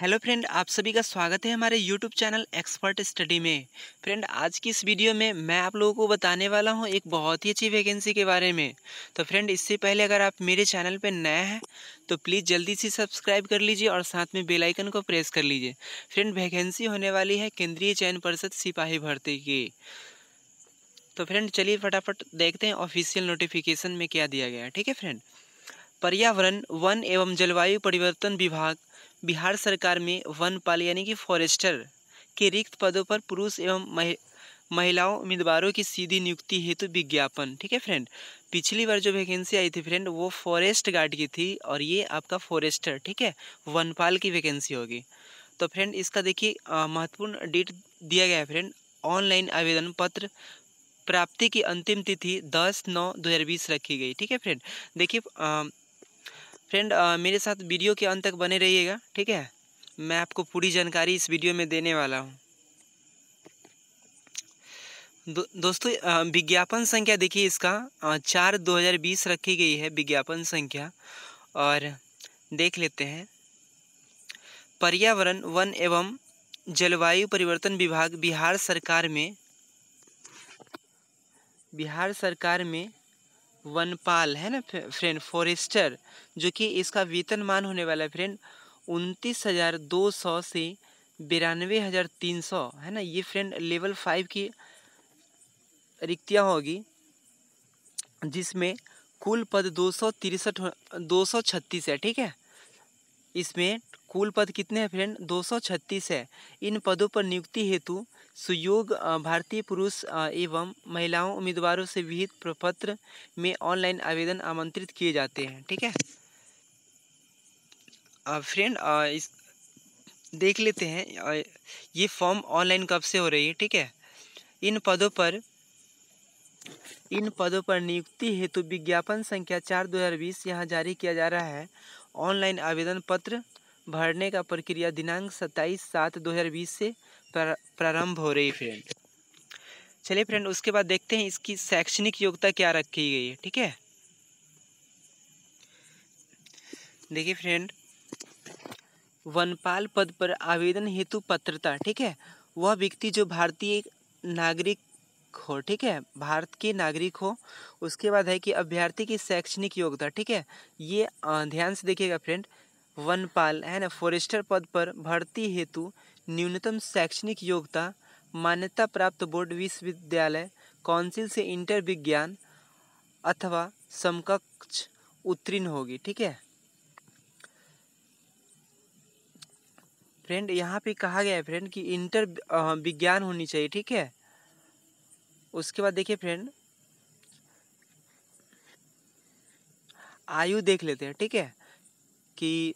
hello friend आप सभी का स्वागत है हमारे यूट्यूब चैनल एक्सपर्ट स्टडी में फ्रेंड आज की इस वीडियो में मैं आप लोगों को बताने वाला हूं एक बहुत ही अच्छी वैकेंसी के बारे में तो फ्रेंड इससे पहले अगर आप मेरे चैनल पर नए हैं तो प्लीज़ जल्दी से सब्सक्राइब कर लीजिए और साथ में बेल आइकन को प्रेस कर लीजिए फ्रेंड वैकेंसी होने वाली है केंद्रीय चयन परिषद सिपाही भर्ती की तो फ्रेंड चलिए फटाफट देखते हैं ऑफिशियल नोटिफिकेशन में क्या दिया गया है ठीक है फ्रेंड पर्यावरण वन एवं जलवायु परिवर्तन विभाग बिहार सरकार में वनपाल यानी कि फॉरेस्टर के रिक्त पदों पर पुरुष एवं मह, महिलाओं उम्मीदवारों की सीधी नियुक्ति हेतु तो विज्ञापन ठीक है फ्रेंड पिछली बार जो वैकेंसी आई थी फ्रेंड वो फॉरेस्ट गार्ड की थी और ये आपका फॉरेस्टर ठीक है वनपाल की वैकेंसी होगी तो फ्रेंड इसका देखिए महत्वपूर्ण डेट दिया गया है फ्रेंड ऑनलाइन आवेदन पत्र प्राप्ति की अंतिम तिथि दस नौ दो हज़ार बीस रखी गई ठीक है फ्रेंड देखिए फ्रेंड मेरे साथ वीडियो के अंत तक बने रहिएगा ठीक है मैं आपको पूरी जानकारी इस वीडियो में देने वाला हूँ दो, दोस्तों विज्ञापन संख्या देखिए इसका चार दो हज़ार बीस रखी गई है विज्ञापन संख्या और देख लेते हैं पर्यावरण वन एवं जलवायु परिवर्तन विभाग बिहार सरकार में बिहार सरकार में वनपाल है ना फ्रेंड फॉरेस्टर जो कि इसका वेतन मान होने वाला है फ्रेंड उनतीस हज़ार दो सौ से बिरानवे हज़ार तीन सौ है ना ये फ्रेंड लेवल फाइव की रिक्तियाँ होगी जिसमें कुल पद दो सौ तिरसठ दो सौ छत्तीस है ठीक है इसमें कुल पद कितने हैं फ्रेंड दो सौ छत्तीस है इन पदों पर नियुक्ति हेतु सुयोग भारतीय पुरुष एवं महिलाओं उम्मीदवारों से विहित प्रपत्र में ऑनलाइन आवेदन आमंत्रित किए जाते हैं ठीक है फ्रेंड इस देख लेते हैं ये फॉर्म ऑनलाइन कब से हो रही है ठीक है इन पदों पर इन पदों पर नियुक्ति हेतु विज्ञापन संख्या चार दो हज़ार बीस यहाँ जारी किया जा रहा है ऑनलाइन आवेदन पत्र भरने का प्रक्रिया दिनांक सत्ताईस सात बीस से प्रारंभ हो रही फ्रेंड चलिए फ्रेंड उसके बाद देखते हैं इसकी शैक्षणिक योग्यता क्या रखी गई है ठीक है देखिए फ्रेंड वनपाल पद पर आवेदन हेतु पत्रता ठीक है वह व्यक्ति जो भारतीय नागरिक हो ठीक है भारत के नागरिक हो उसके बाद है कि अभ्यर्थी की शैक्षणिक योग्यता ठीक है ये ध्यान से देखिएगा फ्रेंड वनपाल है ना फॉरेस्टर पद पर भर्ती हेतु न्यूनतम शैक्षणिक योग्यता मान्यता प्राप्त बोर्ड विश्वविद्यालय काउंसिल से इंटर विज्ञान अथवा समकक्ष उत्तीर्ण होगी ठीक है फ्रेंड यहाँ पे कहा गया है फ्रेंड कि इंटर विज्ञान होनी चाहिए ठीक है उसके बाद देखिए फ्रेंड आयु देख लेते हैं ठीक है कि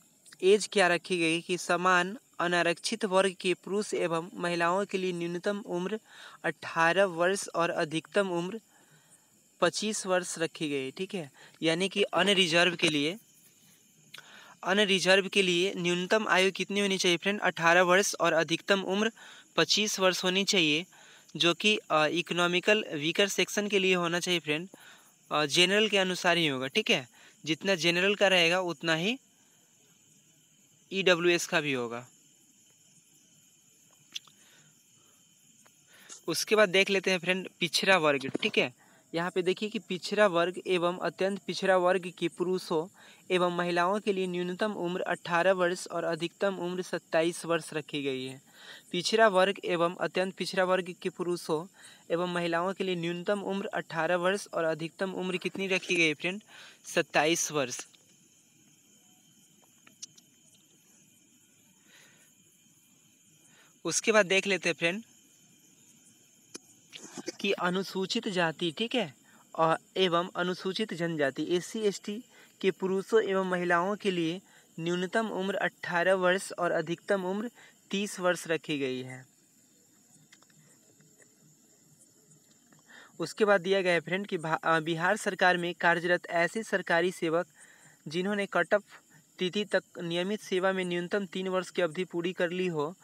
एज क्या रखी गई कि समान अनारक्षित वर्ग के पुरुष एवं महिलाओं के लिए न्यूनतम उम्र 18 वर्ष और अधिकतम उम्र 25 वर्ष रखी गई ठीक है यानी कि अनरिजर्व के लिए अनरिजर्व के लिए न्यूनतम आयु कितनी होनी चाहिए फ्रेंड 18 वर्ष और अधिकतम उम्र 25 वर्ष होनी चाहिए जो कि इकोनॉमिकल वीकर सेक्शन के लिए होना चाहिए फ्रेंड जनरल के अनुसार ही होगा ठीक है जितना जनरल का रहेगा उतना ही ई डब्ल्यू एस का भी होगा उसके बाद देख लेते हैं फ्रेंड पिछड़ा वर्ग ठीक है यहाँ पे देखिए कि पिछड़ा वर्ग एवं अत्यंत पिछड़ा वर्ग के पुरुषों एवं महिलाओं के लिए न्यूनतम उम्र 18 वर्ष और अधिकतम उम्र 27 वर्ष रखी गई है पिछड़ा वर्ग एवं अत्यंत पिछड़ा वर्ग के पुरुषों एवं महिलाओं के लिए न्यूनतम उम्र 18 वर्ष और अधिकतम उम्र कितनी रखी गई फ्रेंड 27 वर्ष उसके बाद देख लेते हैं फ्रेंड कि अनुसूचित जाति ठीक है और एवं अनुसूचित जनजाति एस सी के पुरुषों एवं महिलाओं के लिए न्यूनतम उम्र 18 वर्ष और अधिकतम उम्र 30 वर्ष रखी गई है उसके बाद दिया गया फ्रेंड कि बिहार सरकार में कार्यरत ऐसे सरकारी सेवक जिन्होंने कट ऑफ तिथि तक नियमित सेवा में न्यूनतम तीन वर्ष की अवधि पूरी कर ली हो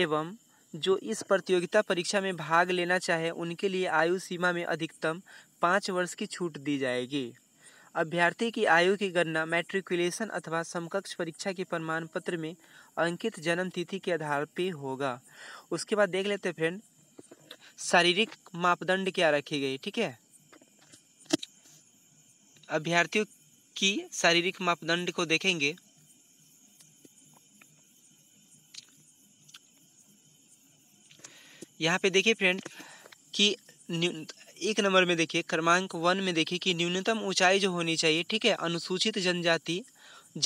एवं जो इस प्रतियोगिता परीक्षा में भाग लेना चाहे उनके लिए आयु सीमा में अधिकतम पाँच वर्ष की छूट दी जाएगी अभ्यर्थी की आयु की गणना मैट्रिकुलेशन अथवा समकक्ष परीक्षा के प्रमाण पत्र में अंकित जन्म तिथि के आधार पर होगा उसके बाद देख लेते हैं फ्रेंड शारीरिक मापदंड क्या रखी गई ठीक है अभ्यर्थियों की शारीरिक मापदंड को देखेंगे यहाँ पे देखिए फ्रेंड कि एक नंबर में देखिए क्रमांक वन में देखिए कि न्यूनतम ऊंचाई जो होनी चाहिए ठीक है अनुसूचित जनजाति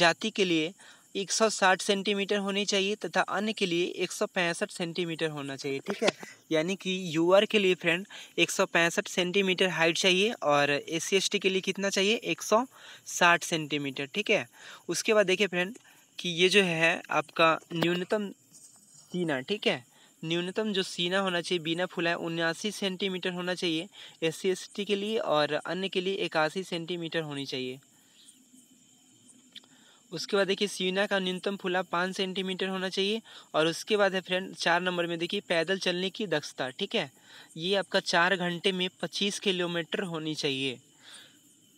जाति के लिए 160 सेंटीमीटर होनी चाहिए तथा अन्य के लिए एक सेंटीमीटर होना चाहिए ठीक है यानी कि यूआर के लिए फ्रेंड एक सेंटीमीटर हाइट चाहिए और एस सी के लिए कितना चाहिए 160 सेंटीमीटर ठीक है उसके बाद देखिए फ्रेंड कि ये जो है आपका न्यूनतम सीना ठीक है न्यूनतम जो सीना होना चाहिए बिना फुलाए उन्यासी सेंटीमीटर होना चाहिए एस सी के लिए और अन्य के लिए इक्यासी सेंटीमीटर होनी चाहिए उसके बाद देखिए सीना का न्यूनतम फुला पाँच सेंटीमीटर होना चाहिए और उसके बाद है फ्रेंड चार नंबर में देखिए पैदल चलने की दक्षता ठीक है ये आपका चार घंटे में पच्चीस किलोमीटर होनी चाहिए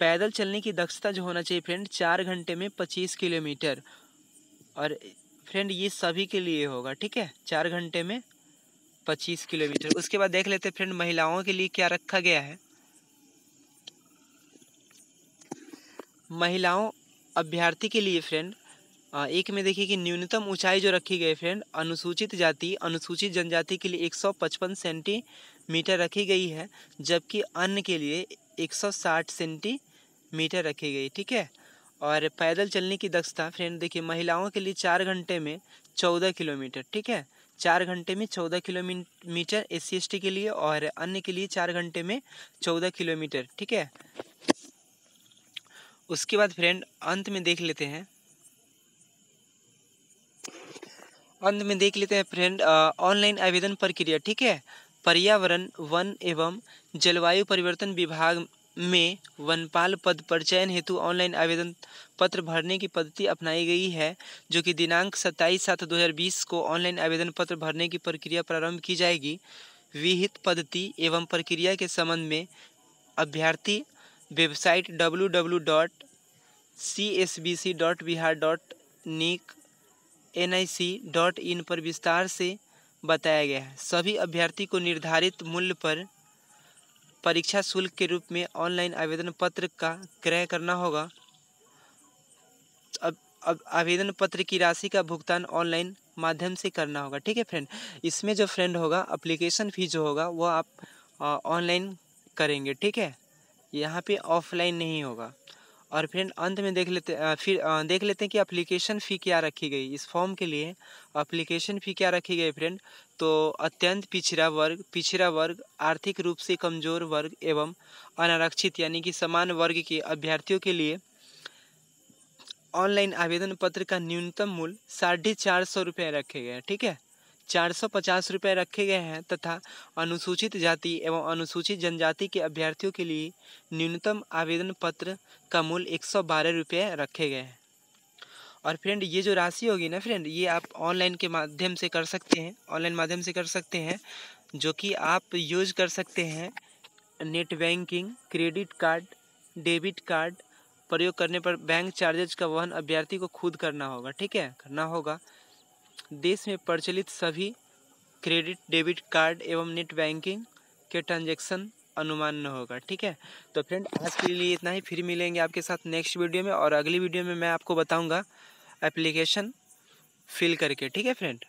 पैदल चलने की दक्षता जो होना चाहिए फ्रेंड चार घंटे में पच्चीस किलोमीटर और फ्रेंड ये सभी के लिए होगा ठीक है चार घंटे में पच्चीस किलोमीटर उसके बाद देख लेते फ्रेंड महिलाओं के लिए क्या रखा गया है महिलाओं अभ्यर्थी के लिए फ्रेंड एक में देखिए कि न्यूनतम ऊंचाई जो रखी गई फ्रेंड अनुसूचित जाति अनुसूचित जनजाति के लिए 155 सेंटीमीटर रखी गई है जबकि अन्य के लिए 160 सेंटीमीटर रखी गई ठीक है और पैदल चलने की दक्षता फ्रेंड देखिए महिलाओं के लिए चार घंटे में चौदह किलोमीटर ठीक है चार घंटे में चौदह किलोमीटर एस सी के लिए और अन्य के लिए चार घंटे में चौदह किलोमीटर ठीक है उसके बाद फ्रेंड अंत में देख लेते हैं अंत में देख लेते हैं फ्रेंड ऑनलाइन आवेदन प्रक्रिया ठीक है पर्यावरण वन एवं जलवायु परिवर्तन विभाग में वनपाल पद पर चयन हेतु ऑनलाइन आवेदन पत्र भरने की पद्धति अपनाई गई है जो कि दिनांक 27 सात 2020 को ऑनलाइन आवेदन पत्र भरने की प्रक्रिया प्रारंभ की जाएगी विहित पद्धति एवं प्रक्रिया के संबंध में अभ्यर्थी website W W dot C S B C dot Bihar dot nic N I C dot in पर विस्तार से बताया गया है सभी अभ्यर्थी को निर्धारित मूल्य पर परीक्षा शुल्क के रूप में ऑनलाइन आवेदन पत्र का क्रय करना होगा अब अब आवेदन पत्र की राशि का भुगतान ऑनलाइन माध्यम से करना होगा ठीक है फ्रेंड इसमें जो फ्रेंड होगा अप्लीकेशन फ़ी जो होगा वह आप ऑनलाइन करेंगे ठीक है यहाँ पे ऑफलाइन नहीं होगा और फ्रेंड अंत में देख लेते फिर देख लेते हैं कि अप्लीकेशन फ़ी क्या रखी गई इस फॉर्म के लिए अप्लीकेशन फ़ी क्या रखी गई फ्रेंड तो अत्यंत पिछड़ा वर्ग पिछड़ा वर्ग आर्थिक रूप से कमज़ोर वर्ग एवं अनारक्षित यानी कि समान वर्ग के अभ्यर्थियों के लिए ऑनलाइन आवेदन पत्र का न्यूनतम मूल्य साढ़े चार सौ रुपये रखे गए ठीक है चार सौ पचास रुपये रखे गए हैं तथा अनुसूचित जाति एवं अनुसूचित जनजाति के अभ्यर्थियों के लिए न्यूनतम आवेदन पत्र का मूल्य एक सौ बारह रुपये रखे गए हैं और फ्रेंड ये जो राशि होगी ना फ्रेंड ये आप ऑनलाइन के माध्यम से कर सकते हैं ऑनलाइन माध्यम से कर सकते हैं जो कि आप यूज कर सकते हैं net banking credit card debit card प्रयोग करने पर बैंक चार्जेज का वहन अभ्यर्थी को खुद करना होगा ठीक है करना होगा देश में प्रचलित सभी क्रेडिट डेबिट कार्ड एवं नेट बैंकिंग के ट्रांजेक्शन अनुमान न होगा ठीक है तो फ्रेंड आज के लिए इतना ही फिर मिलेंगे आपके साथ नेक्स्ट वीडियो में और अगली वीडियो में मैं आपको बताऊंगा एप्लीकेशन फिल करके ठीक है फ्रेंड